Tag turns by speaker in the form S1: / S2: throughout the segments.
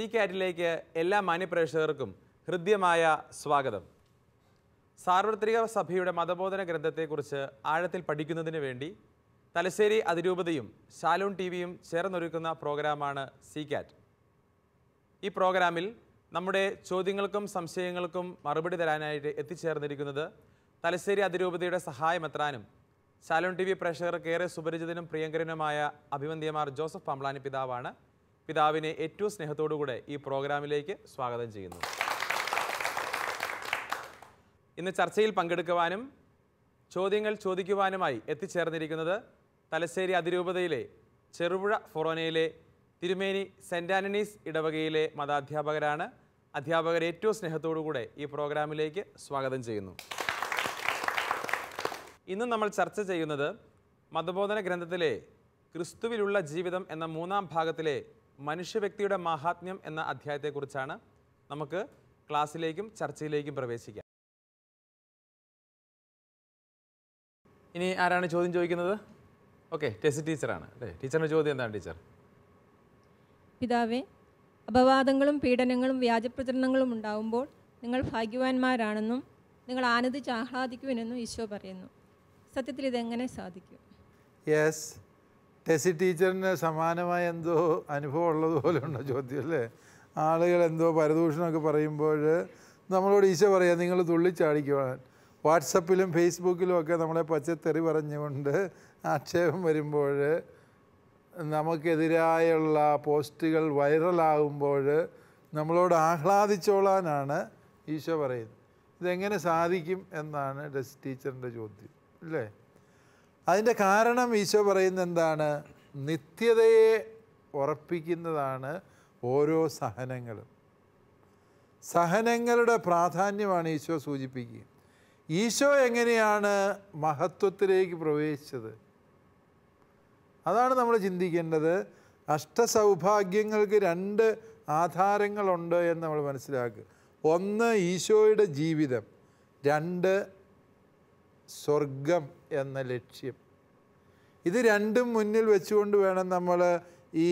S1: C കാറ്റിലേക്ക് എല്ലാ മാന്യപ്രേക്ഷകർക്കും ഹൃദ്യമായ സ്വാഗതം സാർവത്രിക സഭയുടെ മതബോധന ഗ്രന്ഥത്തെക്കുറിച്ച് ആഴത്തിൽ പഠിക്കുന്നതിന് വേണ്ടി തലശ്ശേരി അതിരൂപതയും ശാലൂൺ ടി വിയും ചേർന്നൊരുക്കുന്ന പ്രോഗ്രാമാണ് സി കാറ്റ് ഈ പ്രോഗ്രാമിൽ നമ്മുടെ ചോദ്യങ്ങൾക്കും സംശയങ്ങൾക്കും മറുപടി തരാനായിട്ട് എത്തിച്ചേർന്നിരിക്കുന്നത് തലശ്ശേരി അതിരൂപതയുടെ സഹായമെത്രാനും ശാലൂൺ ടി വി പ്രേക്ഷകർക്ക് ഏറെ സുപരിചിതനും പ്രിയങ്കരനുമായ അഭിവന്ധ്യമാർ ജോസഫ് പമ്പളാനി പിതാവാണ് പിതാവിനെ ഏറ്റവും സ്നേഹത്തോടുകൂടെ ഈ പ്രോഗ്രാമിലേക്ക് സ്വാഗതം ചെയ്യുന്നു ഇന്ന് ചർച്ചയിൽ പങ്കെടുക്കുവാനും ചോദ്യങ്ങൾ ചോദിക്കുവാനുമായി എത്തിച്ചേർന്നിരിക്കുന്നത് തലശ്ശേരി അതിരൂപതയിലെ ചെറുപുഴ ഫൊറോനയിലെ തിരുമേനി സെൻ്റ് ആന്റണീസ് ഇടവകയിലെ മതാധ്യാപകരാണ് അധ്യാപകർ ഏറ്റവും സ്നേഹത്തോടുകൂടെ ഈ പ്രോഗ്രാമിലേക്ക് സ്വാഗതം ചെയ്യുന്നു ഇന്ന് നമ്മൾ ചർച്ച ചെയ്യുന്നത് മതബോധന ഗ്രന്ഥത്തിലെ ക്രിസ്തുവിലുള്ള ജീവിതം എന്ന മൂന്നാം ഭാഗത്തിലെ മനുഷ്യവ്യക്തിയുടെ മഹാത്മ്യം എന്ന അധ്യായത്തെക്കുറിച്ചാണ് നമുക്ക് ക്ലാസ്സിലേക്കും ചർച്ചയിലേക്കും പ്രവേശിക്കാം ഇനി ആരാണ് ചോദ്യം ചോദിക്കുന്നത് ഓക്കെ ടെസ്റ്റ് ടീച്ചറാണ് അല്ലേ ടീച്ചറിൻ്റെ ചോദ്യം എന്താണ് ടീച്ചർ
S2: പിതാവേ അപവാദങ്ങളും പീഡനങ്ങളും വ്യാജപ്രചരണങ്ങളും ഉണ്ടാകുമ്പോൾ നിങ്ങൾ ഭാഗ്യവാന്മാരാണെന്നും നിങ്ങൾ ആനന്ദിച്ച് ആഹ്ലാദിക്കുവിനെന്നും ഈശോ പറയുന്നു സത്യത്തിൽ ഇതെങ്ങനെ സാധിക്കും യെസ് ടെസി ടീച്ചറിന് സമാനമായ എന്തോ അനുഭവം ഉള്ളതുപോലെ ഉണ്ടോ ചോദ്യം അല്ലേ ആളുകൾ എന്തോ പരദൂഷണമൊക്കെ പറയുമ്പോൾ നമ്മളോട് ഈശ പറയാം നിങ്ങൾ തുള്ളിച്ചാടിക്കുവാൻ വാട്സപ്പിലും ഫേസ്ബുക്കിലും ഒക്കെ നമ്മളെ പച്ചത്തെറി പറഞ്ഞുകൊണ്ട് ആക്ഷേപം വരുമ്പോൾ നമുക്കെതിരായുള്ള പോസ്റ്റുകൾ വൈറലാകുമ്പോൾ നമ്മളോട് ആഹ്ലാദിച്ചോളാനാണ് ഈശോ പറയുന്നത് ഇതെങ്ങനെ സാധിക്കും എന്നാണ് ഡെസ് ടീച്ചറിൻ്റെ ചോദ്യം അല്ലേ അതിൻ്റെ കാരണം ഈശോ പറയുന്നത് എന്താണ് നിത്യതയെ ഉറപ്പിക്കുന്നതാണ് ഓരോ സഹനങ്ങളും സഹനങ്ങളുടെ പ്രാധാന്യമാണ് ഈശോ സൂചിപ്പിക്കുക ഈശോ എങ്ങനെയാണ് മഹത്വത്തിലേക്ക് പ്രവേശിച്ചത് അതാണ് നമ്മൾ ചിന്തിക്കേണ്ടത് അഷ്ടസൗഭാഗ്യങ്ങൾക്ക് രണ്ട് ആധാരങ്ങളുണ്ട് എന്ന് നമ്മൾ മനസ്സിലാക്കുക ഒന്ന് ഈശോയുടെ ജീവിതം രണ്ട് സ്വർഗം എന്ന ലക്ഷ്യം ഇത് രണ്ടും മുന്നിൽ വെച്ചുകൊണ്ട് വേണം നമ്മൾ ഈ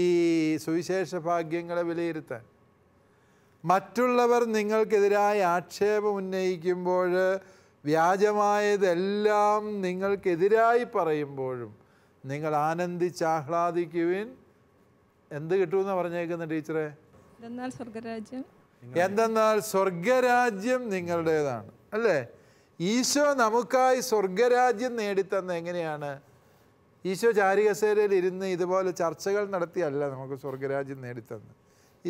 S2: സുവിശേഷ ഭാഗ്യങ്ങളെ വിലയിരുത്താൻ മറ്റുള്ളവർ നിങ്ങൾക്കെതിരായ ആക്ഷേപം ഉന്നയിക്കുമ്പോൾ വ്യാജമായതെല്ലാം നിങ്ങൾക്കെതിരായി പറയുമ്പോഴും നിങ്ങൾ ആനന്ദിച്ചാഹ്ലാദിക്കുവിൻ എന്ത് കിട്ടുമെന്ന് പറഞ്ഞേക്കുന്ന ടീച്ചറെ എന്തെന്നാൽ സ്വർഗരാജ്യം നിങ്ങളുടേതാണ് അല്ലേ ഈശോ നമുക്കായി സ്വർഗരാജ്യം നേടിത്തന്ന എങ്ങനെയാണ് ഈശോ ചാരികസേരയിൽ ഇരുന്ന് ഇതുപോലെ ചർച്ചകൾ നടത്തിയല്ല നമുക്ക് സ്വർഗരാജ്യം നേടിത്തന്ന്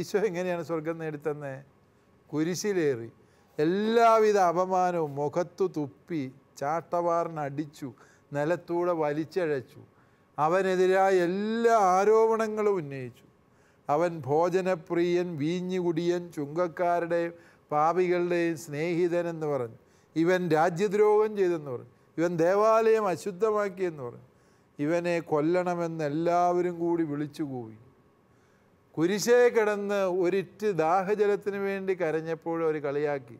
S2: ഈശോ എങ്ങനെയാണ് സ്വർഗം നേടിത്തന്നെ കുരിശിലേറി എല്ലാവിധ അപമാനവും മുഖത്തു തുപ്പി ചാട്ടവാറിനടിച്ചു നിലത്തൂടെ വലിച്ചഴച്ചു അവനെതിരായ എല്ലാ ആരോപണങ്ങളും ഉന്നയിച്ചു അവൻ ഭോജനപ്രിയൻ വീഞ്ഞുകുടിയൻ ചുങ്കക്കാരുടെയും പാപികളുടെയും സ്നേഹിതനെന്ന് എന്ന് പറഞ്ഞു ഇവൻ രാജ്യദ്രോഹം ചെയ്തെന്ന് പറഞ്ഞു ഇവൻ ദേവാലയം അശുദ്ധമാക്കിയെന്ന് പറഞ്ഞു ഇവനെ കൊല്ലണമെന്ന് എല്ലാവരും കൂടി വിളിച്ചു കൂവി കുരിശേ കിടന്ന് ഒരിറ്റ് ദാഹജലത്തിന് വേണ്ടി കരഞ്ഞപ്പോൾ അവർ കളിയാക്കി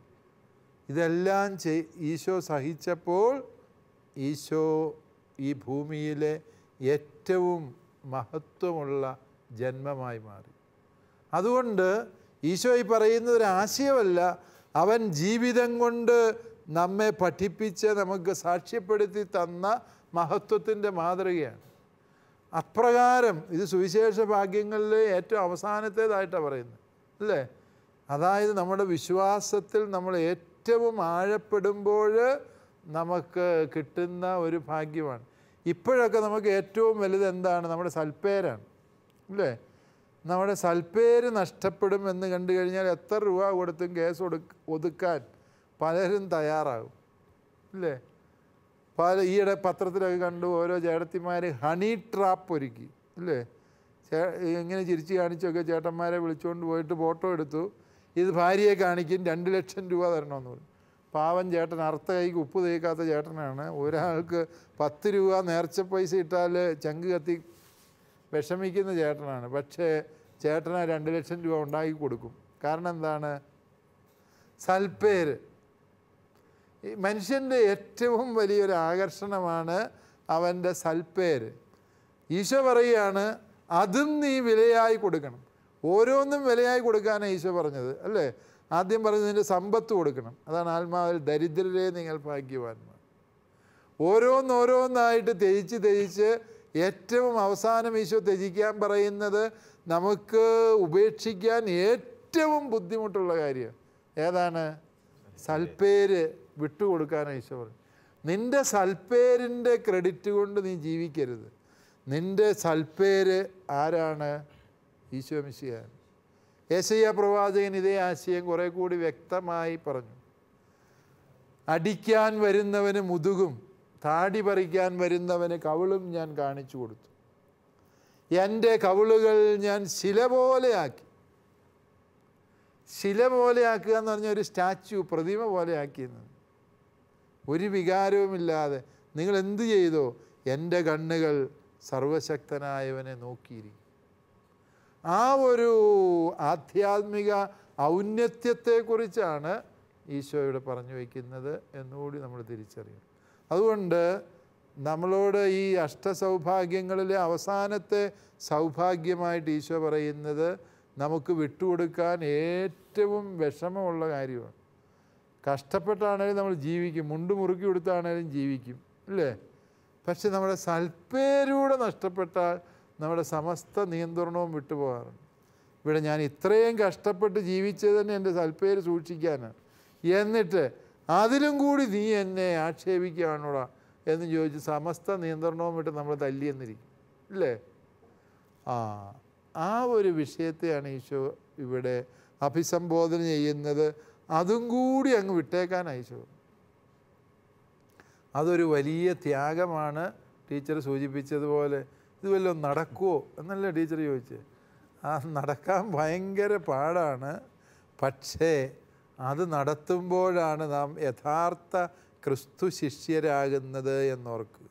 S2: ഇതെല്ലാം ചെയ് ഈശോ സഹിച്ചപ്പോൾ ഈശോ ഈ ഭൂമിയിലെ ഏറ്റവും മഹത്വമുള്ള ജന്മമായി മാറി അതുകൊണ്ട് ഈശോ ഈ പറയുന്നത് ഒരു ആശയമല്ല അവൻ ജീവിതം കൊണ്ട് നമ്മെ പഠിപ്പിച്ച് നമുക്ക് സാക്ഷ്യപ്പെടുത്തി തന്ന മഹത്വത്തിൻ്റെ മാതൃകയാണ് അപ്രകാരം ഇത് സുവിശേഷ ഭാഗ്യങ്ങളിൽ ഏറ്റവും അവസാനത്തേതായിട്ടാണ് പറയുന്നത് അല്ലേ അതായത് നമ്മുടെ വിശ്വാസത്തിൽ നമ്മൾ ഏറ്റവും ആഴപ്പെടുമ്പോൾ നമുക്ക് കിട്ടുന്ന ഒരു ഭാഗ്യമാണ് ഇപ്പോഴൊക്കെ നമുക്ക് ഏറ്റവും വലുത് എന്താണ് നമ്മുടെ സൽപ്പേരാണ് അല്ലേ നമ്മുടെ സൽപ്പേര് നഷ്ടപ്പെടും എന്ന് കണ്ടു കഴിഞ്ഞാൽ എത്ര രൂപ കൊടുത്തും കേസ് ഒതുക്കാൻ പലരും തയ്യാറാകും ഇല്ലേ പല ഈയിടെ പത്രത്തിലൊക്കെ കണ്ടു ഓരോ ചേട്ടത്തിമാർ ഹണി ട്രാപ്പ് ഒരുക്കി ഇല്ലേ ചേ ഇങ്ങനെ ചിരിച്ച് കാണിച്ചൊക്കെ ചേട്ടന്മാരെ വിളിച്ചുകൊണ്ട് പോയിട്ട് ഫോട്ടോ എടുത്തു ഇത് ഭാര്യയെ കാണിക്കും രണ്ട് ലക്ഷം രൂപ തരണമെന്ന് പറഞ്ഞു പാവം ചേട്ടൻ അർത്ഥ കൈക്ക് ഉപ്പ് തേക്കാത്ത ചേട്ടനാണ് ഒരാൾക്ക് പത്ത് രൂപ നേർച്ച പൈസ ഇട്ടാൽ ചങ്ക് കത്തി വിഷമിക്കുന്ന ചേട്ടനാണ് പക്ഷേ ചേട്ടന് രണ്ട് ലക്ഷം രൂപ ഉണ്ടാക്കി കൊടുക്കും കാരണം എന്താണ് സൽപ്പേര് മനുഷ്യൻ്റെ ഏറ്റവും വലിയൊരു ആകർഷണമാണ് അവൻ്റെ സൽപ്പേര് ഈശോ പറയുകയാണ് അതും നീ വിലയായി കൊടുക്കണം ഓരോന്നും വിലയായി കൊടുക്കാനാണ് ഈശോ പറഞ്ഞത് അല്ലേ ആദ്യം പറഞ്ഞതിൻ്റെ സമ്പത്ത് കൊടുക്കണം അതാണ് ആത്മാവിൽ ദരിദ്രരെ നിങ്ങൾ ഭാഗ്യവാന്മാർ ഓരോന്നോരോന്നായിട്ട് തെജിച്ച് തെജിച്ച് ഏറ്റവും അവസാനം ഈശോ ത്യജിക്കാൻ പറയുന്നത് നമുക്ക് ഉപേക്ഷിക്കാൻ ഏറ്റവും ബുദ്ധിമുട്ടുള്ള കാര്യം ഏതാണ് സൽപ്പേര് വിട്ടുകൊടുക്കാൻ ഈശോ പറഞ്ഞു നിൻ്റെ സൽപ്പേരിൻ്റെ ക്രെഡിറ്റ് കൊണ്ട് നീ ജീവിക്കരുത് നിൻ്റെ സൽപ്പേര് ആരാണ് ഈശോ മിശിയാൻ യേശയ്യ പ്രവാചകൻ ഇതേ ആശയം കുറേ കൂടി വ്യക്തമായി പറഞ്ഞു അടിക്കാൻ വരുന്നവന് മുതുകും താടി പറിക്കാൻ വരുന്നവന് കവിളും ഞാൻ കാണിച്ചു കൊടുത്തു എൻ്റെ കവിളുകൾ ഞാൻ ശില പോലെയാക്കി ശില പോലെയാക്കുക എന്ന് പറഞ്ഞ ഒരു സ്റ്റാച്യു പ്രതിമ പോലെയാക്കിയെന്നാണ് ഒരു വികാരവുമില്ലാതെ നിങ്ങൾ എന്തു ചെയ്തോ എൻ്റെ കണ്ണുകൾ സർവശക്തനായവനെ നോക്കിയിരിക്കും ആ ഒരു ആധ്യാത്മിക ഔന്നത്യത്തെക്കുറിച്ചാണ് ഈശോ ഇവിടെ പറഞ്ഞു വയ്ക്കുന്നത് എന്നുകൂടി നമ്മൾ തിരിച്ചറിയണം അതുകൊണ്ട് നമ്മളോട് ഈ അഷ്ടസൗഭാഗ്യങ്ങളിലെ അവസാനത്തെ സൗഭാഗ്യമായിട്ട് ഈശോ പറയുന്നത് നമുക്ക് വിട്ടുകൊടുക്കാൻ ഏറ്റവും വിഷമമുള്ള കാര്യമാണ് കഷ്ടപ്പെട്ടാണേലും നമ്മൾ ജീവിക്കും മുണ്ട് മുറുക്കി കൊടുത്താണേലും ജീവിക്കും അല്ലേ പക്ഷെ നമ്മുടെ സൽപ്പേരൂടെ നഷ്ടപ്പെട്ടാൽ നമ്മുടെ സമസ്ത നിയന്ത്രണവും വിട്ടുപോകാറുണ്ട് ഇവിടെ ഞാൻ ഇത്രയും കഷ്ടപ്പെട്ട് ജീവിച്ചത് തന്നെ എൻ്റെ സൽപ്പേര് സൂക്ഷിക്കാനാണ് എന്നിട്ട് അതിലും കൂടി നീ എന്നെ ആക്ഷേപിക്കുകയാണോടാ എന്ന് ചോദിച്ച് സമസ്ത നിയന്ത്രണവും വിട്ട് നമ്മൾ എന്നിരിക്കും അല്ലേ ആ ആ ഒരു വിഷയത്തെയാണ് ഈശോ ഇവിടെ അഭിസംബോധന ചെയ്യുന്നത് അതും കൂടി അങ്ങ് വിട്ടേക്കാൻ അയച്ചു അതൊരു വലിയ ത്യാഗമാണ് ടീച്ചർ സൂചിപ്പിച്ചതുപോലെ ഇത് വല്ലതും നടക്കുമോ എന്നല്ല ടീച്ചർ ചോദിച്ചത് ആ നടക്കാൻ ഭയങ്കര പാടാണ് പക്ഷേ അത് നടത്തുമ്പോഴാണ് നാം യഥാർത്ഥ ക്രിസ്തു ശിഷ്യരാകുന്നത് എന്നോർക്ക്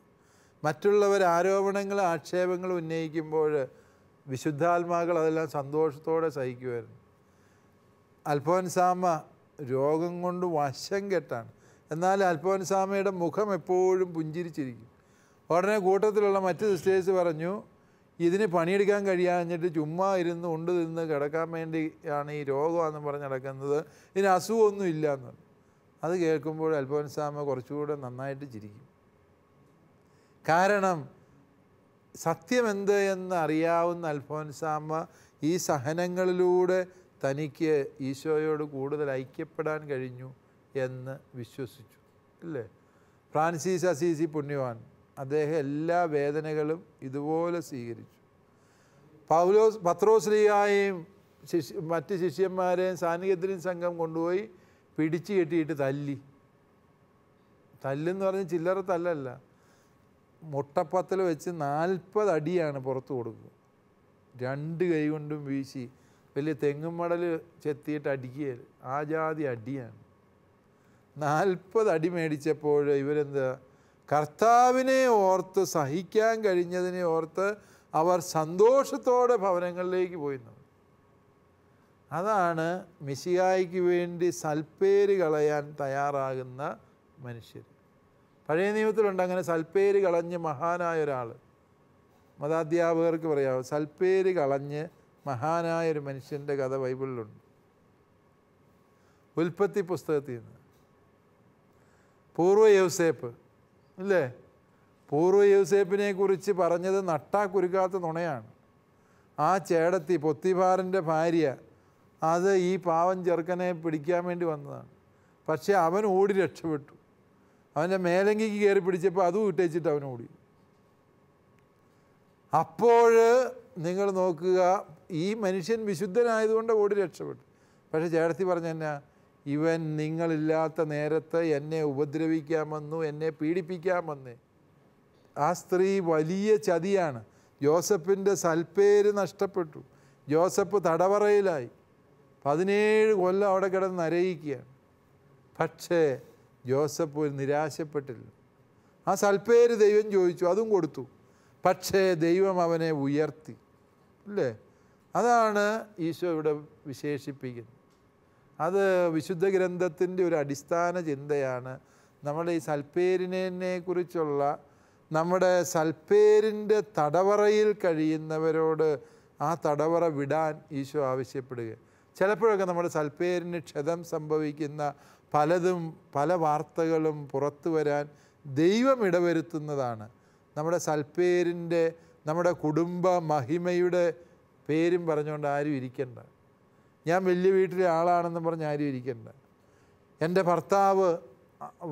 S2: മറ്റുള്ളവർ ആരോപണങ്ങൾ ആക്ഷേപങ്ങൾ ഉന്നയിക്കുമ്പോൾ വിശുദ്ധാത്മാക്കൾ അതെല്ലാം സന്തോഷത്തോടെ സഹിക്കുമായിരുന്നു അൽഫോൻസാമ്മ രോഗം കൊണ്ട് വശം കെട്ടാണ് എന്നാൽ സ്വാമിയുടെ മുഖം എപ്പോഴും പുഞ്ചിരിച്ചിരിക്കും ഉടനെ കൂട്ടത്തിലുള്ള മറ്റ് സിസ്റ്റേഴ്സ് പറഞ്ഞു ഇതിന് പണിയെടുക്കാൻ കഴിയാഞ്ഞിട്ട് ചുമ്മാ ഇരുന്ന് ഉണ്ട് നിന്ന് കിടക്കാൻ വേണ്ടിയാണ് ഈ രോഗമാണെന്ന് പറഞ്ഞ് നടക്കുന്നത് ഇതിന് അസുഖമൊന്നും ഇല്ല എന്ന് അത് കേൾക്കുമ്പോൾ അൽഫോൻസാമ കുറച്ചുകൂടെ നന്നായിട്ട് ചിരിക്കും കാരണം സത്യമെന്ത് എന്ന് അറിയാവുന്ന അൽഫോൻസാമ്മ ഈ സഹനങ്ങളിലൂടെ തനിക്ക് ഈശോയോട് കൂടുതൽ ഐക്യപ്പെടാൻ കഴിഞ്ഞു എന്ന് വിശ്വസിച്ചു അല്ലേ ഫ്രാൻസിസ് അസീസി പുണ്യവാൻ അദ്ദേഹം എല്ലാ വേദനകളും ഇതുപോലെ സ്വീകരിച്ചു പൗലോസ് പത്രോശ്രീയായും ശിഷ്യ മറ്റ് ശിഷ്യന്മാരെയും സാന്നിധ്യത്തിലും സംഘം കൊണ്ടുപോയി പിടിച്ചു കെട്ടിയിട്ട് തല്ലി തല്ലെന്ന് പറഞ്ഞ് ചില്ലറ തല്ലല്ല മുട്ടപ്പത്തിൽ വെച്ച് നാൽപ്പത് അടിയാണ് പുറത്ത് കൊടുക്കുക രണ്ട് കൈ കൊണ്ടും വീശി വലിയ തെങ്ങും മടൽ ചെത്തിയിട്ട് അടിക്കുകയില്ല ആ ജാതി അടിയാണ് നാൽപ്പത് അടി മേടിച്ചപ്പോൾ ഇവരെന്താ കർത്താവിനെ ഓർത്ത് സഹിക്കാൻ കഴിഞ്ഞതിനെ ഓർത്ത് അവർ സന്തോഷത്തോടെ ഭവനങ്ങളിലേക്ക് പോയി അതാണ് മിശിയായിക്ക് വേണ്ടി സൽപ്പേര് കളയാൻ തയ്യാറാകുന്ന മനുഷ്യർ പഴയ നിയമത്തിലുണ്ട് അങ്ങനെ സൽപ്പേര് കളഞ്ഞ് മഹാനായ ഒരാൾ മതാധ്യാപകർക്ക് പറയാമോ സൽപ്പേര് കളഞ്ഞ് മഹാനായ ഒരു മനുഷ്യൻ്റെ കഥ ബൈബിളിലുണ്ട് ഉൽപ്പത്തി പുസ്തകത്തിൽ നിന്ന് പൂർവ്വ യൗസേപ്പ് ഇല്ലേ പൂർവ്വ യൗസേപ്പിനെ കുറിച്ച് പറഞ്ഞത് നട്ടാ കുരുക്കാത്ത നുണയാണ് ആ ചേടത്തി പൊത്തിഭാറിൻ്റെ ഭാര്യ അത് ഈ പാവൻ ചെറുക്കനെ പിടിക്കാൻ വേണ്ടി വന്നതാണ് പക്ഷേ അവൻ ഓടി രക്ഷപ്പെട്ടു അവൻ്റെ മേലങ്കിക്ക് കയറി പിടിച്ചപ്പോൾ അതും ഇട്ടേച്ചിട്ട് അവൻ ഓടി അപ്പോൾ നിങ്ങൾ നോക്കുക ഈ മനുഷ്യൻ വിശുദ്ധനായതുകൊണ്ട് ഓടി രക്ഷപ്പെട്ടു പക്ഷേ ചേട്ടത്തി പറഞ്ഞ എന്നാ ഇവൻ നിങ്ങളില്ലാത്ത നേരത്ത് എന്നെ ഉപദ്രവിക്കാൻ വന്നു എന്നെ പീഡിപ്പിക്കാൻ വന്നേ ആ സ്ത്രീ വലിയ ചതിയാണ് ജോസഫിൻ്റെ സൽപ്പേര് നഷ്ടപ്പെട്ടു ജോസഫ് തടവറയിലായി പതിനേഴ് കൊല്ലം അവിടെ കിടന്ന് നരയിക്കുകയാണ് പക്ഷേ ജോസഫ് ഒരു നിരാശപ്പെട്ടില്ല ആ സൽപ്പേര് ദൈവം ചോദിച്ചു അതും കൊടുത്തു പക്ഷേ ദൈവം അവനെ ഉയർത്തി അല്ലേ അതാണ് ഈശോ ഇവിടെ വിശേഷിപ്പിക്കുന്നത് അത് വിശുദ്ധ ഗ്രന്ഥത്തിൻ്റെ ഒരു അടിസ്ഥാന ചിന്തയാണ് നമ്മുടെ ഈ സൽപ്പേരിനെ കുറിച്ചുള്ള നമ്മുടെ സൽപ്പേരിൻ്റെ തടവറയിൽ കഴിയുന്നവരോട് ആ തടവറ വിടാൻ ഈശോ ആവശ്യപ്പെടുക ചിലപ്പോഴൊക്കെ നമ്മുടെ സൽപ്പേരിന് ക്ഷതം സംഭവിക്കുന്ന പലതും പല വാർത്തകളും പുറത്തു വരാൻ ദൈവം ഇടവരുത്തുന്നതാണ് നമ്മുടെ സൽപ്പേരിൻ്റെ നമ്മുടെ കുടുംബ മഹിമയുടെ പേരും പറഞ്ഞുകൊണ്ട് ആരും ഇരിക്കണ്ട ഞാൻ വലിയ വീട്ടിലെ ആളാണെന്നും പറഞ്ഞ് ആരും ഇരിക്കണ്ട എൻ്റെ ഭർത്താവ്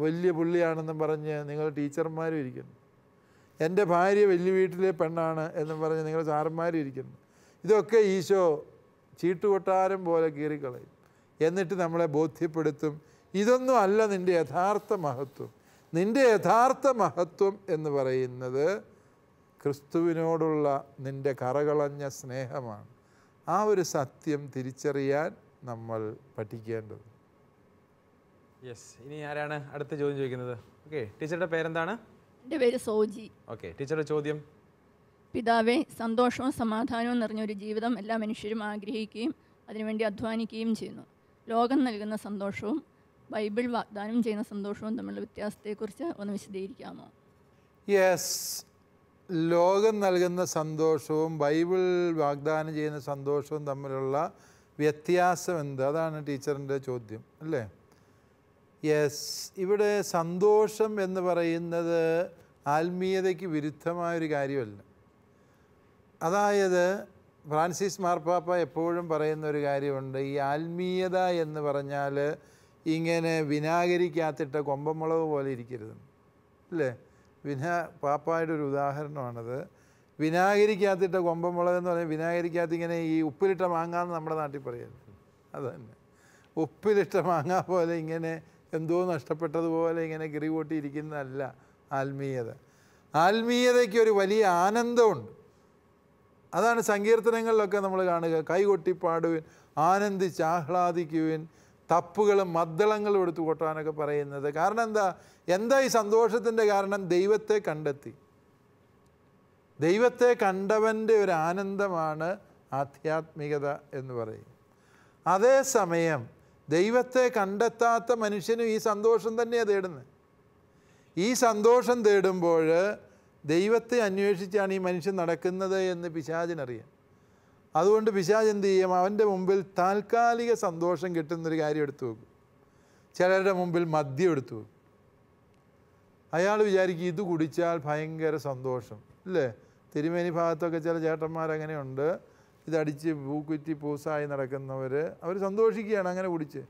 S2: വലിയ പുള്ളിയാണെന്നും പറഞ്ഞ് നിങ്ങൾ ടീച്ചർമാരും ഇരിക്കുന്നു എൻ്റെ ഭാര്യ വലിയ വീട്ടിലെ പെണ്ണാണ് എന്നും പറഞ്ഞ് നിങ്ങൾ സാറന്മാരും ഇരിക്കുന്നു ഇതൊക്കെ ഈശോ ചീട്ടുകൊട്ടാരം പോലെ കീറിക്കളയും എന്നിട്ട് നമ്മളെ ബോധ്യപ്പെടുത്തും ഇതൊന്നും അല്ല നിൻ്റെ യഥാർത്ഥ മഹത്വം നിൻ്റെ യഥാർത്ഥ മഹത്വം എന്ന് പറയുന്നത് ക്രിസ്തുവിനോടുള്ള നിൻ്റെ കറകളഞ്ഞ സ്നേഹമാണ് ആ ഒരു സത്യം തിരിച്ചറിയാൻ നമ്മൾ പഠിക്കേണ്ടത്
S1: യെസ് ഇനി ആരാണ് അടുത്ത ചോദ്യം ചോദിക്കുന്നത് ഓക്കെ ടീച്ചറുടെ പേരെന്താണ്
S2: എൻ്റെ പേര് സോജി
S1: ഓക്കെ ടീച്ചറുടെ ചോദ്യം
S2: പിതാവെ സന്തോഷവും സമാധാനവും നിറഞ്ഞൊരു ജീവിതം എല്ലാ മനുഷ്യരും ആഗ്രഹിക്കുകയും അതിനുവേണ്ടി അധ്വാനിക്കുകയും ചെയ്യുന്നു ലോകം നൽകുന്ന സന്തോഷവും ബൈബിൾ വാഗ്ദാനം ചെയ്യുന്ന സന്തോഷവും തമ്മിലുള്ള വ്യത്യാസത്തെക്കുറിച്ച് ഒന്ന് വിശദീകരിക്കാമോ യെസ് ലോകം നൽകുന്ന സന്തോഷവും ബൈബിൾ വാഗ്ദാനം ചെയ്യുന്ന സന്തോഷവും തമ്മിലുള്ള വ്യത്യാസം എന്ത് അതാണ് ടീച്ചറിൻ്റെ ചോദ്യം അല്ലേ യെസ് ഇവിടെ സന്തോഷം എന്ന് പറയുന്നത് ആത്മീയതയ്ക്ക് വിരുദ്ധമായൊരു കാര്യമല്ല അതായത് ഫ്രാൻസിസ് മാർപ്പാപ്പ എപ്പോഴും പറയുന്ന ഒരു കാര്യമുണ്ട് ഈ ആത്മീയത എന്ന് പറഞ്ഞാൽ ഇങ്ങനെ വിനാഗിരിക്കകത്തിട്ട കൊമ്പമുളക് പോലെ ഇരിക്കരുത് അല്ലേ വിനാ പാപ്പായുടെ ഒരു ഉദാഹരണമാണത് വിനാഗിരിക്കകത്തിട്ട കൊമ്പം മുളക് എന്ന് പറഞ്ഞാൽ വിനാഗിരിക്കകത്ത് ഇങ്ങനെ ഈ ഉപ്പിലിട്ട മാങ്ങ എന്ന് നമ്മുടെ നാട്ടിൽ പറയുന്നത് അത് തന്നെ ഉപ്പിലിട്ട മാങ്ങ പോലെ ഇങ്ങനെ എന്തോ നഷ്ടപ്പെട്ടതുപോലെ ഇങ്ങനെ കൂട്ടിയിരിക്കുന്നതല്ല ആത്മീയത ആത്മീയതയ്ക്ക് ഒരു വലിയ ആനന്ദമുണ്ട് അതാണ് സങ്കീർത്തനങ്ങളിലൊക്കെ നമ്മൾ കാണുക കൈകൊട്ടിപ്പാടുവിൻ ആനന്ദിച്ച് ആഹ്ലാദിക്കുവിൻ തപ്പുകളും മദ്ദളങ്ങളും എടുത്തു കൊട്ടാനൊക്കെ പറയുന്നത് കാരണം എന്താ എന്താ ഈ സന്തോഷത്തിൻ്റെ കാരണം ദൈവത്തെ കണ്ടെത്തി ദൈവത്തെ കണ്ടവൻ്റെ ഒരു ആനന്ദമാണ് ആധ്യാത്മികത എന്ന് പറയും അതേസമയം ദൈവത്തെ കണ്ടെത്താത്ത മനുഷ്യനും ഈ സന്തോഷം തന്നെയാണ് തേടുന്നത് ഈ സന്തോഷം തേടുമ്പോൾ ദൈവത്തെ അന്വേഷിച്ചാണ് ഈ മനുഷ്യൻ നടക്കുന്നത് എന്ന് പിശാചിനറിയാം അതുകൊണ്ട് പിശാജ് എന്ത് ചെയ്യും അവൻ്റെ മുമ്പിൽ താൽക്കാലിക സന്തോഷം കിട്ടുന്നൊരു കാര്യം എടുത്തു വെക്കും ചിലരുടെ മുമ്പിൽ മദ്യം എടുത്തു വെക്കും അയാൾ വിചാരിക്കും ഇത് കുടിച്ചാൽ ഭയങ്കര സന്തോഷം അല്ലേ തിരുമേനി ഭാഗത്തൊക്കെ ചില ചേട്ടന്മാരങ്ങനെയുണ്ട് ഇതടിച്ച് പൂക്കുറ്റി പൂസായി നടക്കുന്നവർ അവർ സന്തോഷിക്കുകയാണ് അങ്ങനെ കുടിച്ച്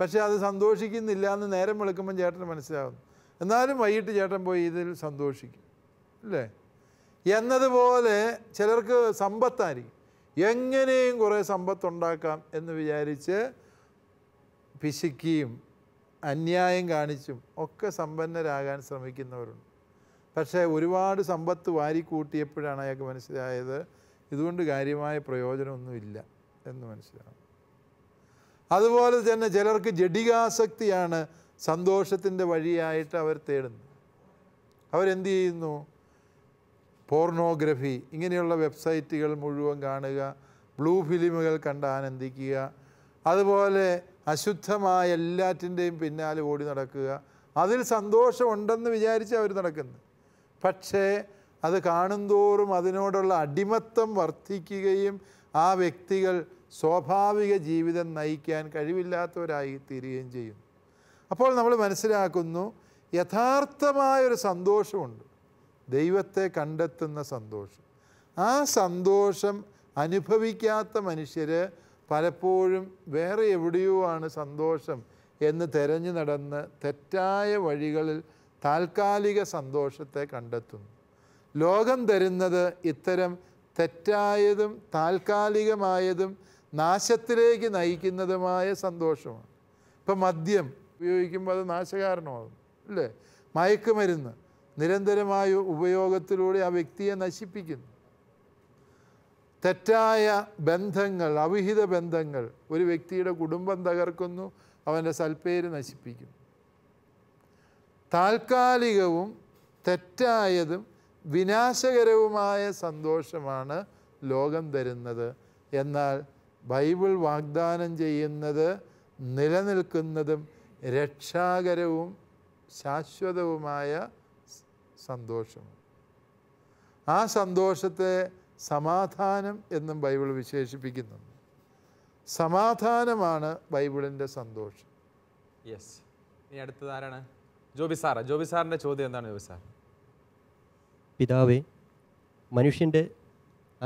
S2: പക്ഷേ അത് സന്തോഷിക്കുന്നില്ല എന്ന് നേരം വെളുക്കുമ്പം ചേട്ടന് മനസ്സിലാകുന്നു എന്നാലും വൈകിട്ട് ചേട്ടൻ പോയി ഇതിൽ സന്തോഷിക്കും അല്ലേ എന്നതുപോലെ ചിലർക്ക് സമ്പത്തായിരിക്കും എങ്ങനെയും കുറേ സമ്പത്തുണ്ടാക്കാം എന്ന് വിചാരിച്ച് പിശിക്കുകയും അന്യായം കാണിച്ചും ഒക്കെ സമ്പന്നരാകാൻ ശ്രമിക്കുന്നവരുണ്ട് പക്ഷേ ഒരുപാട് സമ്പത്ത് വാരിക്കൂട്ടിയപ്പോഴാണ് അയാൾക്ക് മനസ്സിലായത് ഇതുകൊണ്ട് കാര്യമായ പ്രയോജനമൊന്നുമില്ല എന്ന് മനസ്സിലാവും അതുപോലെ തന്നെ ചിലർക്ക് ജഡികാസക്തിയാണ് സന്തോഷത്തിൻ്റെ വഴിയായിട്ട് അവർ തേടുന്നത് അവരെന്ത് ചെയ്യുന്നു പോർണോഗ്രഫി ഇങ്ങനെയുള്ള വെബ്സൈറ്റുകൾ മുഴുവൻ കാണുക ബ്ലൂ ഫിലിമുകൾ കണ്ട് ആനന്ദിക്കുക അതുപോലെ അശുദ്ധമായ എല്ലാറ്റിൻ്റെയും പിന്നാലെ ഓടി നടക്കുക അതിൽ സന്തോഷമുണ്ടെന്ന് വിചാരിച്ച് അവർ നടക്കുന്നത് പക്ഷേ അത് കാണുന്തോറും അതിനോടുള്ള അടിമത്തം വർദ്ധിക്കുകയും ആ വ്യക്തികൾ സ്വാഭാവിക ജീവിതം നയിക്കാൻ കഴിവില്ലാത്തവരായി തീരുകയും ചെയ്യുന്നു അപ്പോൾ നമ്മൾ മനസ്സിലാക്കുന്നു യഥാർത്ഥമായൊരു സന്തോഷമുണ്ട് ദൈവത്തെ കണ്ടെത്തുന്ന സന്തോഷം ആ സന്തോഷം അനുഭവിക്കാത്ത മനുഷ്യർ പലപ്പോഴും വേറെ എവിടെയോ ആണ് സന്തോഷം എന്ന് തിരഞ്ഞു നടന്ന് തെറ്റായ വഴികളിൽ താൽക്കാലിക സന്തോഷത്തെ കണ്ടെത്തുന്നു ലോകം തരുന്നത് ഇത്തരം തെറ്റായതും താൽക്കാലികമായതും നാശത്തിലേക്ക് നയിക്കുന്നതുമായ സന്തോഷമാണ് ഇപ്പം മദ്യം ഉപയോഗിക്കുമ്പോൾ അത് നാശകാരണമാകും അല്ലേ മയക്കുമരുന്ന് നിരന്തരമായ ഉപയോഗത്തിലൂടെ ആ വ്യക്തിയെ നശിപ്പിക്കുന്നു തെറ്റായ ബന്ധങ്ങൾ അവിഹിത ബന്ധങ്ങൾ ഒരു വ്യക്തിയുടെ കുടുംബം തകർക്കുന്നു അവൻ്റെ സൽപ്പേര് നശിപ്പിക്കുന്നു താൽക്കാലികവും തെറ്റായതും വിനാശകരവുമായ സന്തോഷമാണ് ലോകം തരുന്നത് എന്നാൽ ബൈബിൾ വാഗ്ദാനം ചെയ്യുന്നത് നിലനിൽക്കുന്നതും രക്ഷാകരവും ശാശ്വതവുമായ സന്തോഷം ആ സന്തോഷത്തെ സമാധാനം എന്നും ബൈബിൾ വിശേഷിപ്പിക്കുന്നുണ്ട് സമാധാനമാണ് ബൈബിളിൻ്റെ സന്തോഷം യെസ്
S1: ഇനി അടുത്തത് ആരാണ് ജോബി സാറാ ജോബി സാറിൻ്റെ ചോദ്യം എന്താണ് ജോബി സാർ പിതാവേ മനുഷ്യൻ്റെ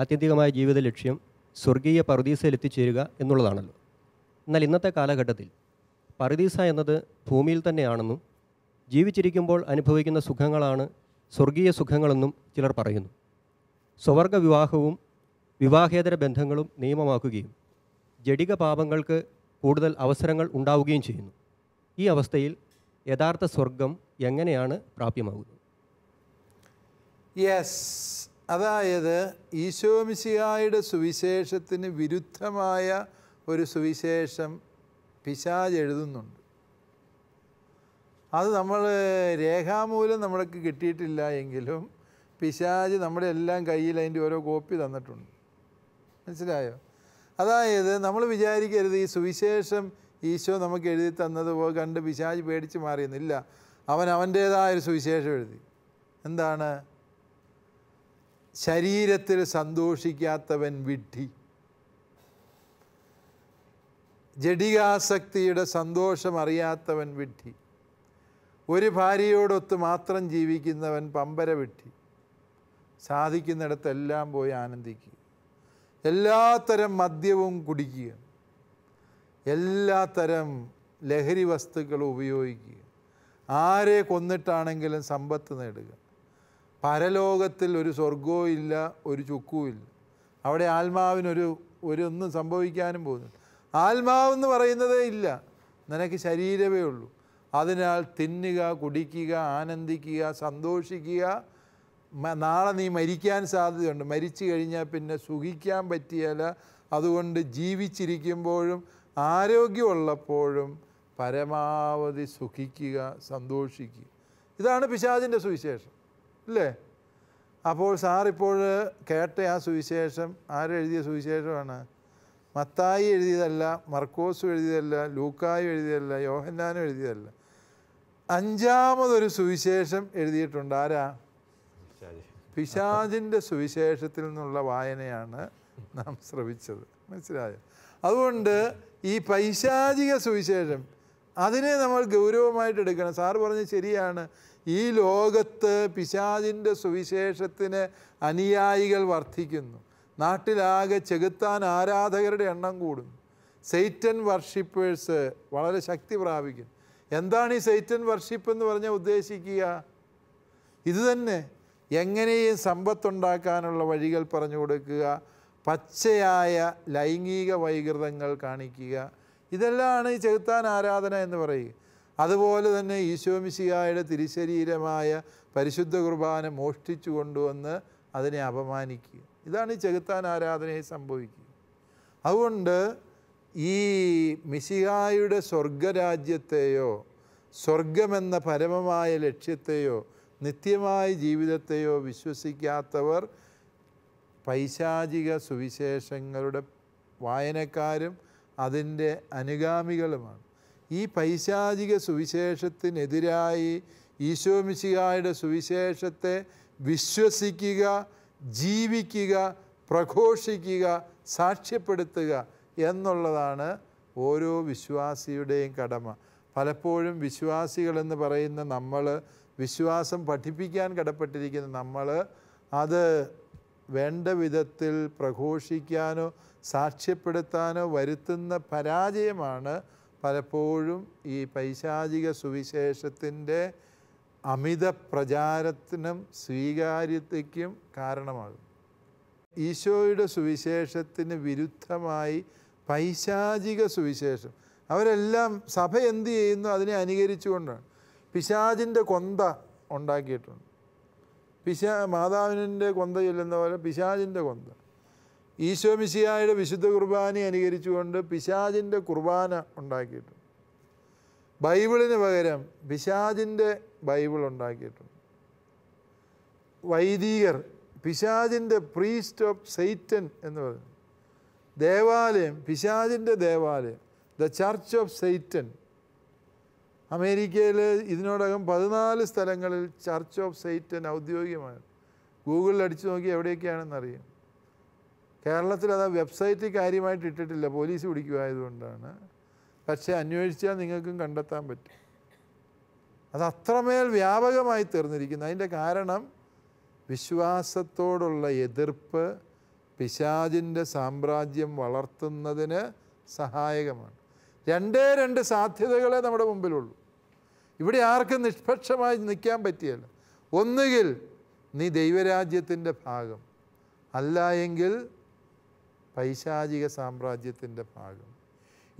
S1: ആത്യന്തികമായ ജീവിത ലക്ഷ്യം സ്വർഗീയ പർദീസയിൽ എത്തിച്ചേരുക എന്നുള്ളതാണല്ലോ എന്നാൽ ഇന്നത്തെ കാലഘട്ടത്തിൽ പർദീസ എന്നത് ഭൂമിയിൽ തന്നെയാണെന്നും ജീവിച്ചിരിക്കുമ്പോൾ അനുഭവിക്കുന്ന സുഖങ്ങളാണ് സ്വർഗീയ സുഖങ്ങളെന്നും ചിലർ പറയുന്നു സ്വവർഗ വിവാഹവും വിവാഹേതര ബന്ധങ്ങളും നിയമമാക്കുകയും ജടിക പാപങ്ങൾക്ക് കൂടുതൽ അവസരങ്ങൾ ഉണ്ടാവുകയും ചെയ്യുന്നു ഈ അവസ്ഥയിൽ യഥാർത്ഥ സ്വർഗം എങ്ങനെയാണ് പ്രാപ്യമാകുന്നത്
S2: യെസ് അതായത് ഈശോമിശിയായുടെ സുവിശേഷത്തിന് വിരുദ്ധമായ ഒരു സുവിശേഷം പിശാജ് എഴുതുന്നുണ്ട് അത് നമ്മൾ രേഖാമൂലം നമ്മൾക്ക് കിട്ടിയിട്ടില്ല എങ്കിലും പിശാജ് നമ്മുടെ എല്ലാം കയ്യിൽ അതിൻ്റെ ഓരോ കോപ്പി തന്നിട്ടുണ്ട് മനസ്സിലായോ അതായത് നമ്മൾ വിചാരിക്കരുത് ഈ സുവിശേഷം ഈശോ നമുക്ക് എഴുതി തന്നത് കണ്ട് പിശാജ് പേടിച്ച് മാറിയെന്നില്ല അവൻ അവൻ്റേതായ ഒരു സുവിശേഷം എഴുതി എന്താണ് ശരീരത്തിൽ സന്തോഷിക്കാത്തവൻ വിഡ്ഢി ജഡികാസക്തിയുടെ സന്തോഷം അറിയാത്തവൻ വിഡ്ഢി ഒരു ഭാര്യയോടൊത്ത് മാത്രം ജീവിക്കുന്നവൻ പമ്പര വിട്ടി സാധിക്കുന്നിടത്തെല്ലാം പോയി ആനന്ദിക്കുക എല്ലാത്തരം മദ്യവും കുടിക്കുക എല്ലാത്തരം ലഹരി വസ്തുക്കളും ഉപയോഗിക്കുക ആരെ കൊന്നിട്ടാണെങ്കിലും സമ്പത്ത് നേടുക പരലോകത്തിൽ ഒരു സ്വർഗവും ഇല്ല ഒരു ഇല്ല അവിടെ ആത്മാവിനൊരു ഒരു ഒന്നും സംഭവിക്കാനും പോകുന്നില്ല ആത്മാവെന്ന് പറയുന്നതേ ഇല്ല നിനക്ക് ശരീരമേ ഉള്ളൂ അതിനാൽ തിന്നുക കുടിക്കുക ആനന്ദിക്കുക സന്തോഷിക്കുക നാളെ നീ മരിക്കാൻ സാധ്യതയുണ്ട് മരിച്ചു കഴിഞ്ഞാൽ പിന്നെ സുഖിക്കാൻ പറ്റിയല്ല അതുകൊണ്ട് ജീവിച്ചിരിക്കുമ്പോഴും ആരോഗ്യമുള്ളപ്പോഴും പരമാവധി സുഖിക്കുക സന്തോഷിക്കുക ഇതാണ് പിശാചിൻ്റെ സുവിശേഷം ഇല്ലേ അപ്പോൾ സാറിപ്പോൾ കേട്ട ആ സുവിശേഷം ആരെഴുതിയ സുവിശേഷമാണ് മത്തായി എഴുതിയതല്ല മർക്കോസ് എഴുതിയതല്ല ലൂക്കായും എഴുതിയതല്ല യോഹന്നാനും എഴുതിയതല്ല അഞ്ചാമതൊരു സുവിശേഷം എഴുതിയിട്ടുണ്ട് ആരാ പിശാജിൻ്റെ സുവിശേഷത്തിൽ നിന്നുള്ള വായനയാണ് നാം ശ്രവിച്ചത് മനസ്സിലായോ അതുകൊണ്ട് ഈ പൈശാചിക സുവിശേഷം അതിനെ നമ്മൾ ഗൗരവമായിട്ട് എടുക്കണം സാറ് പറഞ്ഞ് ശരിയാണ് ഈ ലോകത്ത് പിശാജിൻ്റെ സുവിശേഷത്തിന് അനുയായികൾ വർദ്ധിക്കുന്നു നാട്ടിലാകെ ചെകുത്താൻ ആരാധകരുടെ എണ്ണം കൂടും സെയ്റ്റൻ വർഷിപ്പേഴ്സ് വളരെ ശക്തി പ്രാപിക്കും എന്താണ് ഈ സെയ്റ്റൻ വർഷിപ്പ് എന്ന് പറഞ്ഞാൽ ഉദ്ദേശിക്കുക ഇത് തന്നെ എങ്ങനെയും സമ്പത്തുണ്ടാക്കാനുള്ള വഴികൾ പറഞ്ഞു കൊടുക്കുക പച്ചയായ ലൈംഗിക വൈകൃതങ്ങൾ കാണിക്കുക ഇതെല്ലാമാണ് ഈ ചെകുത്താൻ ആരാധന എന്ന് പറയുക അതുപോലെ തന്നെ ഈശോമിശിയായുടെ തിരിശരീരമായ പരിശുദ്ധ കുർബാന മോഷ്ടിച്ചു കൊണ്ടുവന്ന് അതിനെ അപമാനിക്കുക ഇതാണ് ഈ ചെകുത്താൻ ആരാധനയെ സംഭവിക്കുക അതുകൊണ്ട് ഈ മിശിഹായുടെ സ്വർഗരാജ്യത്തെയോ സ്വർഗമെന്ന പരമമായ ലക്ഷ്യത്തെയോ നിത്യമായ ജീവിതത്തെയോ വിശ്വസിക്കാത്തവർ പൈശാചിക സുവിശേഷങ്ങളുടെ വായനക്കാരും അതിൻ്റെ അനുഗാമികളുമാണ് ഈ പൈശാചിക സുവിശേഷത്തിനെതിരായി ഈശോ മിശിഹായുടെ സുവിശേഷത്തെ വിശ്വസിക്കുക ജീവിക്കുക പ്രഘോഷിക്കുക സാക്ഷ്യപ്പെടുത്തുക എന്നുള്ളതാണ് ഓരോ വിശ്വാസിയുടെയും കടമ പലപ്പോഴും വിശ്വാസികളെന്ന് പറയുന്ന നമ്മൾ വിശ്വാസം പഠിപ്പിക്കാൻ കടപ്പെട്ടിരിക്കുന്ന നമ്മൾ അത് വേണ്ട വിധത്തിൽ പ്രഘോഷിക്കാനോ സാക്ഷ്യപ്പെടുത്താനോ വരുത്തുന്ന പരാജയമാണ് പലപ്പോഴും ഈ പൈശാചിക സുവിശേഷത്തിൻ്റെ അമിത പ്രചാരത്തിനും സ്വീകാര്യതയ്ക്കും കാരണമാകും ഈശോയുടെ സുവിശേഷത്തിന് വിരുദ്ധമായി പൈശാചിക സുവിശേഷം അവരെല്ലാം സഭ എന്ത് ചെയ്യുന്നു അതിനെ അനുകരിച്ചുകൊണ്ടാണ് പിശാചിൻ്റെ കൊന്ത ഉണ്ടാക്കിയിട്ടുണ്ട് പിശാ മാതാവിൻ്റെ കൊന്ത ചൊല്ലുന്ന പോലെ പിശാചിൻ്റെ കൊന്ത ഈശോ മിശിയായുടെ വിശുദ്ധ കുർബാന അനുകരിച്ചുകൊണ്ട് പിശാചിൻ്റെ കുർബാന ഉണ്ടാക്കിയിട്ടുണ്ട് ബൈബിളിന് പകരം പിശാജിൻ്റെ ബൈബിൾ ഉണ്ടാക്കിയിട്ടുണ്ട് വൈദികർ പിശാജിൻ്റെ പ്രീസ്റ്റ് ഓഫ് സെയ്റ്റൻ എന്ന് പറയുന്നു ദേവാലയം പിശാജിൻ്റെ ദേവാലയം ദ ചർച്ച് ഓഫ് സെയ്റ്റൻ അമേരിക്കയിൽ ഇതിനോടകം പതിനാല് സ്ഥലങ്ങളിൽ ചർച്ച് ഓഫ് സെയ്റ്റൻ ഔദ്യോഗികമാണ് ഗൂഗിളിൽ അടിച്ചു നോക്കി എവിടെയൊക്കെയാണെന്ന് അറിയാം കേരളത്തിൽ അത് വെബ്സൈറ്റിൽ കാര്യമായിട്ട് ഇട്ടിട്ടില്ല പോലീസ് പിടിക്കുമായതുകൊണ്ടാണ് പക്ഷേ അന്വേഷിച്ചാൽ നിങ്ങൾക്കും കണ്ടെത്താൻ പറ്റും അത് അത്രമേൽ വ്യാപകമായി തീർന്നിരിക്കുന്നു അതിൻ്റെ കാരണം വിശ്വാസത്തോടുള്ള എതിർപ്പ് പിശാജിൻ്റെ സാമ്രാജ്യം വളർത്തുന്നതിന് സഹായകമാണ് രണ്ടേ രണ്ട് സാധ്യതകളെ നമ്മുടെ മുമ്പിലുള്ളൂ ഇവിടെ ആർക്കും നിഷ്പക്ഷമായി നിൽക്കാൻ പറ്റിയല്ല ഒന്നുകിൽ നീ ദൈവരാജ്യത്തിൻ്റെ ഭാഗം അല്ല എങ്കിൽ പൈശാചിക സാമ്രാജ്യത്തിൻ്റെ ഭാഗം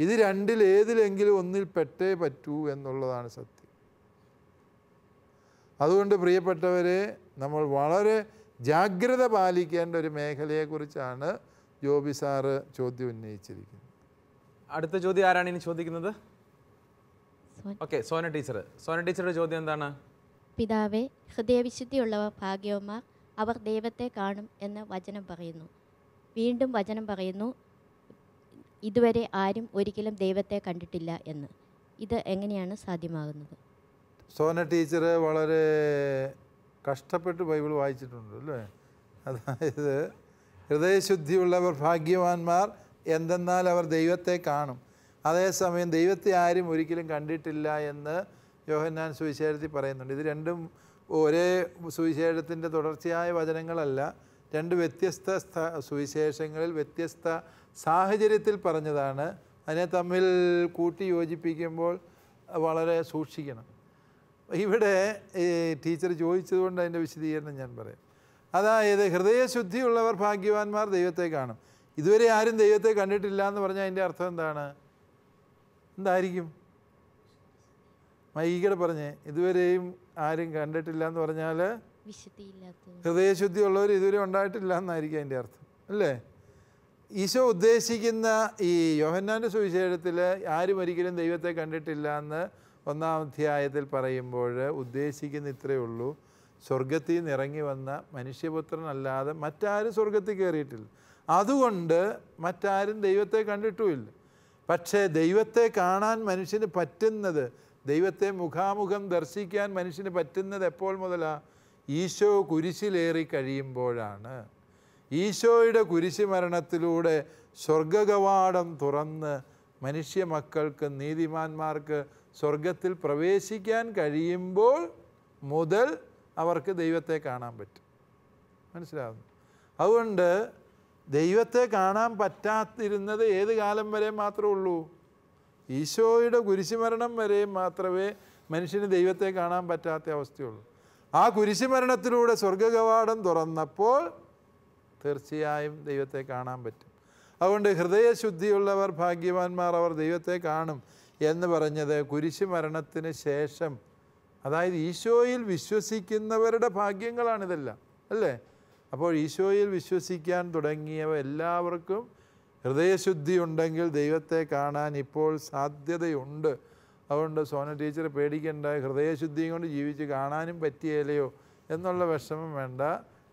S2: ഇത് രണ്ടിൽ ഏതിലെങ്കിലും ഒന്നിൽ പെട്ടേ പറ്റൂ എന്നുള്ളതാണ് സത്യം അതുകൊണ്ട് പ്രിയപ്പെട്ടവരെ നമ്മൾ വളരെ ജാഗ്രത പാലിക്കേണ്ട ഒരു മേഖലയെക്കുറിച്ചാണ് ജോബി സാറ് ചോദ്യം ഉന്നയിച്ചിരിക്കുന്നത്
S1: അടുത്ത ചോദ്യം ആരാണ് ഇനി ചോദിക്കുന്നത് ഓക്കെ സോന ടീച്ചർ സോന ടീച്ചറുടെ ചോദ്യം എന്താണ്
S2: പിതാവെ ഹൃദയവിശുദ്ധിയുള്ളവർ ഭാഗ്യവന്മാർ അവർ ദൈവത്തെ കാണും എന്ന് വചനം പറയുന്നു
S1: വീണ്ടും വചനം പറയുന്നു ഇതുവരെ ആരും ഒരിക്കലും ദൈവത്തെ
S2: കണ്ടിട്ടില്ല എന്ന് ഇത് എങ്ങനെയാണ് സാധ്യമാകുന്നത് സോന ടീച്ചർ വളരെ കഷ്ടപ്പെട്ട് ബൈബിൾ വായിച്ചിട്ടുണ്ട് അല്ലേ അതായത് ഹൃദയശുദ്ധിയുള്ളവർ ഭാഗ്യവാന്മാർ എന്തെന്നാൽ അവർ ദൈവത്തെ കാണും അതേസമയം ദൈവത്തെ ആരും ഒരിക്കലും കണ്ടിട്ടില്ല എന്ന് യോഹന്നാൻ സുവിശേഷത്തിൽ പറയുന്നുണ്ട് ഇത് രണ്ടും ഒരേ സുവിശേഷത്തിൻ്റെ തുടർച്ചയായ വചനങ്ങളല്ല രണ്ട് വ്യത്യസ്ത സുവിശേഷങ്ങളിൽ വ്യത്യസ്ത സാഹചര്യത്തിൽ പറഞ്ഞതാണ് അതിനെ തമ്മിൽ കൂട്ടി യോജിപ്പിക്കുമ്പോൾ വളരെ സൂക്ഷിക്കണം ഇവിടെ ടീച്ചർ ചോദിച്ചതുകൊണ്ട് അതിൻ്റെ വിശദീകരണം ഞാൻ പറയാം അതായത് ഹൃദയശുദ്ധിയുള്ളവർ ഭാഗ്യവാന്മാർ ദൈവത്തെ കാണും ഇതുവരെ ആരും ദൈവത്തെ കണ്ടിട്ടില്ല എന്ന് പറഞ്ഞാൽ അതിൻ്റെ അർത്ഥം എന്താണ് എന്തായിരിക്കും മൈകടെ പറഞ്ഞേ ഇതുവരെയും ആരും കണ്ടിട്ടില്ല എന്ന് പറഞ്ഞാൽ ഹൃദയശുദ്ധി ഉള്ളവർ ഇതുവരെ ഉണ്ടായിട്ടില്ല എന്നായിരിക്കും അതിൻ്റെ അർത്ഥം അല്ലേ ഈശോ ഉദ്ദേശിക്കുന്ന ഈ യോഹന്നാൻ്റെ സുവിശേഷത്തിൽ ആരും ഒരിക്കലും ദൈവത്തെ കണ്ടിട്ടില്ല എന്ന് ഒന്നാം അധ്യായത്തിൽ പറയുമ്പോൾ ഉദ്ദേശിക്കുന്ന ഇത്രയേ ഉള്ളൂ സ്വർഗത്തിൽ നിന്ന് ഇറങ്ങി വന്ന മനുഷ്യപുത്രനല്ലാതെ മറ്റാരും സ്വർഗത്തിൽ കയറിയിട്ടില്ല അതുകൊണ്ട് മറ്റാരും ദൈവത്തെ കണ്ടിട്ടുമില്ല പക്ഷേ ദൈവത്തെ കാണാൻ മനുഷ്യന് പറ്റുന്നത് ദൈവത്തെ മുഖാമുഖം ദർശിക്കാൻ മനുഷ്യന് പറ്റുന്നത് എപ്പോൾ മുതലാണ് ഈശോ കുരിശിലേറി കഴിയുമ്പോഴാണ് ഈശോയുടെ കുരിശുമരണത്തിലൂടെ സ്വർഗകവാടം തുറന്ന് മനുഷ്യ മക്കൾക്ക് നീതിമാന്മാർക്ക് സ്വർഗത്തിൽ പ്രവേശിക്കാൻ കഴിയുമ്പോൾ മുതൽ അവർക്ക് ദൈവത്തെ കാണാൻ പറ്റും മനസ്സിലാകുന്നു അതുകൊണ്ട് ദൈവത്തെ കാണാൻ പറ്റാതിരുന്നത് ഏത് കാലം വരെ മാത്രമേ ഉള്ളൂ ഈശോയുടെ കുരിശുമരണം വരെ മാത്രമേ മനുഷ്യന് ദൈവത്തെ കാണാൻ പറ്റാത്ത അവസ്ഥയുള്ളൂ ആ കുരിശുമരണത്തിലൂടെ സ്വർഗകവാടം തുറന്നപ്പോൾ തീർച്ചയായും ദൈവത്തെ കാണാൻ പറ്റും അതുകൊണ്ട് ഹൃദയശുദ്ധിയുള്ളവർ ഭാഗ്യവാന്മാർ അവർ ദൈവത്തെ കാണും എന്ന് പറഞ്ഞത് കുരിശു മരണത്തിന് ശേഷം അതായത് ഈശോയിൽ വിശ്വസിക്കുന്നവരുടെ ഭാഗ്യങ്ങളാണിതെല്ലാം അല്ലേ അപ്പോൾ ഈശോയിൽ വിശ്വസിക്കാൻ തുടങ്ങിയവ എല്ലാവർക്കും ഹൃദയശുദ്ധി ഉണ്ടെങ്കിൽ ദൈവത്തെ കാണാൻ ഇപ്പോൾ സാധ്യതയുണ്ട് അതുകൊണ്ട് സോന ടീച്ചർ പേടിക്കേണ്ട ഹൃദയശുദ്ധിയും കൊണ്ട് ജീവിച്ച് കാണാനും പറ്റിയേലയോ എന്നുള്ള വിഷമം വേണ്ട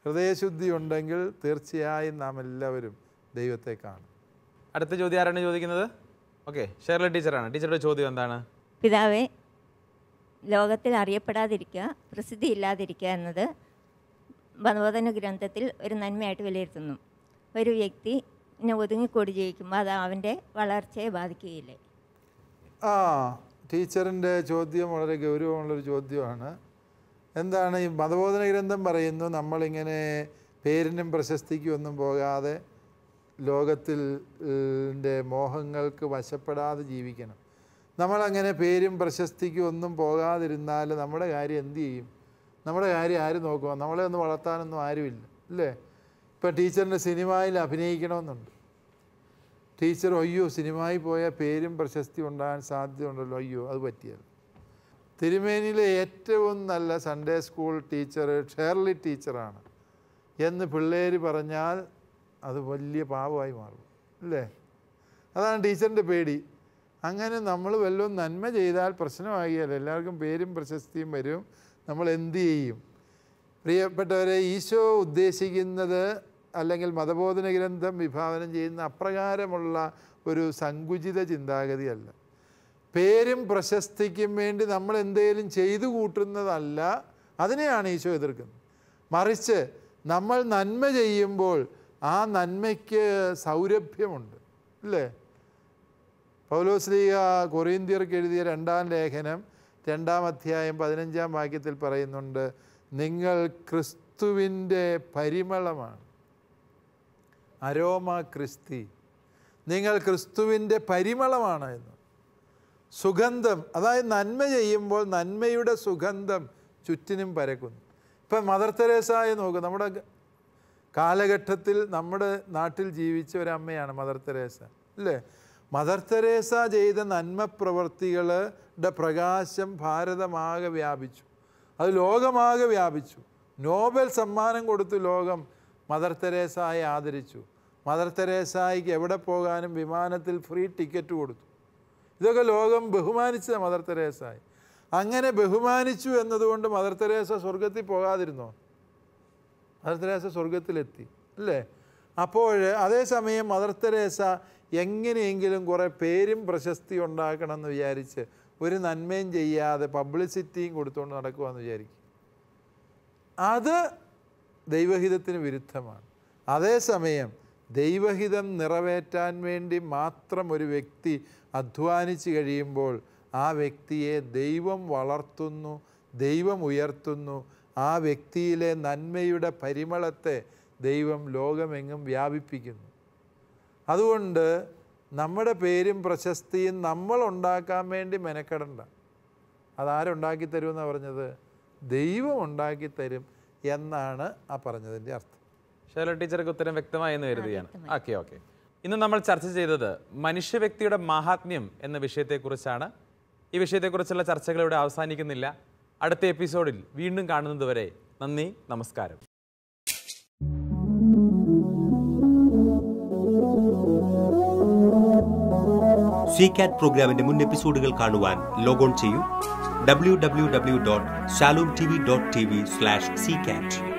S2: ഹൃദയശുദ്ധി ഉണ്ടെങ്കിൽ തീർച്ചയായും നാം എല്ലാവരും ദൈവത്തെ കാണും
S1: അടുത്ത ചോദ്യം ആരാണ് ചോദിക്കുന്നത് ഓക്കെ ഷേർല ടീച്ചറാണ് ടീച്ചറുടെ ചോദ്യം എന്താണ്
S2: പിതാവേ ലോകത്തിൽ അറിയപ്പെടാതിരിക്കുക പ്രസിദ്ധി ഇല്ലാതിരിക്കുക എന്നത് ഭഗവതന ഗ്രന്ഥത്തിൽ ഒരു നന്മയായിട്ട് വിലയിരുത്തുന്നു ഒരു വ്യക്തി പിന്നെ ഒതുങ്ങിക്കൂടി ജയിക്കുമ്പോൾ അത് അവൻ്റെ വളർച്ചയെ ബാധിക്കുകയില്ലേ ആ ടീച്ചറിൻ്റെ ചോദ്യം വളരെ ഗൗരവമുള്ളൊരു ചോദ്യമാണ് എന്താണ് ഈ മതബോധന ഗ്രന്ഥം പറയുന്നു നമ്മളിങ്ങനെ പേരിനും പ്രശസ്തിക്കും ഒന്നും പോകാതെ ലോകത്തിൽ മോഹങ്ങൾക്ക് വശപ്പെടാതെ ജീവിക്കണം നമ്മളങ്ങനെ പേരും പ്രശസ്തിക്കും ഒന്നും പോകാതിരുന്നാൽ നമ്മുടെ കാര്യം എന്തു ചെയ്യും നമ്മുടെ കാര്യം ആര് നോക്കുക നമ്മളെ ഒന്ന് വളർത്താനൊന്നും ആരുമില്ല അല്ലേ ഇപ്പം ടീച്ചറിൻ്റെ സിനിമയിൽ അഭിനയിക്കണമെന്നുണ്ട് ടീച്ചർ അയ്യോ സിനിമയിൽ പോയാൽ പേരും പ്രശസ്തി ഉണ്ടാകാൻ സാധ്യതയുണ്ടല്ലോ അയ്യോ അത് പറ്റിയത് തിരുമേനിയിലെ ഏറ്റവും നല്ല സൺഡേ സ്കൂൾ ടീച്ചർ ഷേർലി ടീച്ചറാണ് എന്ന് പിള്ളേർ പറഞ്ഞാൽ അത് വലിയ പാവമായി മാറും അല്ലേ അതാണ് ടീച്ചറിൻ്റെ പേടി അങ്ങനെ നമ്മൾ വല്ലതും നന്മ ചെയ്താൽ പ്രശ്നമാകിയാലോ എല്ലാവർക്കും പേരും പ്രശസ്തിയും വരും നമ്മൾ എന്തു ചെയ്യും പ്രിയപ്പെട്ടവരെ ഈശോ ഉദ്ദേശിക്കുന്നത് അല്ലെങ്കിൽ മതബോധന ഗ്രന്ഥം വിഭാവനം ചെയ്യുന്ന അപ്രകാരമുള്ള ഒരു സങ്കുചിത ചിന്താഗതിയല്ല പേരും പ്രശസ്തിക്കും വേണ്ടി നമ്മൾ എന്തെങ്കിലും ചെയ്തു കൂട്ടുന്നതല്ല അതിനെയാണ് ഈശോ എതിർക്കുന്നത് മറിച്ച് നമ്മൾ നന്മ ചെയ്യുമ്പോൾ ആ നന്മയ്ക്ക് സൗരഭ്യമുണ്ട് അല്ലേ പൗലോസ്ലീഗ കൊറീന്തിയർക്ക് എഴുതിയ രണ്ടാം ലേഖനം രണ്ടാം അധ്യായം പതിനഞ്ചാം വാക്യത്തിൽ പറയുന്നുണ്ട് നിങ്ങൾ ക്രിസ്തുവിൻ്റെ പരിമളമാണ് അരോമ ക്രിസ്തി നിങ്ങൾ ക്രിസ്തുവിൻ്റെ പരിമളമാണ് എന്ന് സുഗന്ധം അതായത് നന്മ ചെയ്യുമ്പോൾ നന്മയുടെ സുഗന്ധം ചുറ്റിനും പരക്കുന്നു ഇപ്പം മദർ തെരേസായി നോക്കുക നമ്മുടെ കാലഘട്ടത്തിൽ നമ്മുടെ നാട്ടിൽ ജീവിച്ച ഒരമ്മയാണ് മദർ തെരേസ അല്ലേ മദർ തെരേസ ചെയ്ത നന്മ പ്രവർത്തികളുടെ പ്രകാശം ഭാരതമാകെ വ്യാപിച്ചു അത് ലോകമാകെ വ്യാപിച്ചു നോബൽ സമ്മാനം കൊടുത്തു ലോകം മദർ തെരേസായെ ആദരിച്ചു മദർ തെരേസായിക്ക് എവിടെ പോകാനും വിമാനത്തിൽ ഫ്രീ ടിക്കറ്റ് കൊടുത്തു ഇതൊക്കെ ലോകം ബഹുമാനിച്ചത് മദർ തെരേസായി അങ്ങനെ ബഹുമാനിച്ചു എന്നതുകൊണ്ട് മദർ തെരേസ സ്വർഗത്തിൽ പോകാതിരുന്നോ മദർ തെരേസ സ്വർഗത്തിലെത്തി അല്ലേ അപ്പോൾ അതേസമയം മദർ തെരേസ എങ്ങനെയെങ്കിലും കുറേ പേരും പ്രശസ്തി ഉണ്ടാക്കണം എന്ന് വിചാരിച്ച് ഒരു നന്മയും ചെയ്യാതെ പബ്ലിസിറ്റിയും കൊടുത്തുകൊണ്ട് നടക്കുമെന്ന് വിചാരിക്കും അത് ദൈവഹിതത്തിന് വിരുദ്ധമാണ് അതേസമയം ദൈവഹിതം നിറവേറ്റാൻ വേണ്ടി മാത്രം ഒരു വ്യക്തി അധ്വാനിച്ചു കഴിയുമ്പോൾ ആ വ്യക്തിയെ ദൈവം വളർത്തുന്നു ദൈവം ഉയർത്തുന്നു ആ വ്യക്തിയിലെ നന്മയുടെ പരിമളത്തെ ദൈവം ലോകമെങ്ങും വ്യാപിപ്പിക്കുന്നു അതുകൊണ്ട് നമ്മുടെ പേരും പ്രശസ്തിയും നമ്മൾ ഉണ്ടാക്കാൻ വേണ്ടി മെനക്കെടണ്ട അതാരുണ്ടാക്കിത്തരുമെന്നാണ് പറഞ്ഞത് ദൈവം ഉണ്ടാക്കിത്തരും തരും എന്നാണ് ആ പറഞ്ഞതിൻ്റെ അർത്ഥം
S1: ഷേല ടീച്ചർക്ക് ഉത്തരം വ്യക്തമായി എന്ന് കരുതുകയാണ് ഓക്കെ ഓക്കെ ഇന്ന് നമ്മൾ ചർച്ച ചെയ്തത് മനുഷ്യ വ്യക്തിയുടെ മഹാത്മ്യം എന്ന വിഷയത്തെക്കുറിച്ചാണ് ഈ വിഷയത്തെക്കുറിച്ചുള്ള ചർച്ചകൾ ഇവിടെ അവസാനിക്കുന്നില്ല അടുത്ത എപ്പിസോഡിൽ വീണ്ടും കാണുന്നതുവരെ നന്ദി നമസ്കാരം സി കാറ്റ് പ്രോഗ്രാമിന്റെ മുൻ എപ്പിസോഡുകൾ കാണുവാൻ ലോഗോൺ ചെയ്യൂ W W W dot T V dot T V slash C കാറ്റ്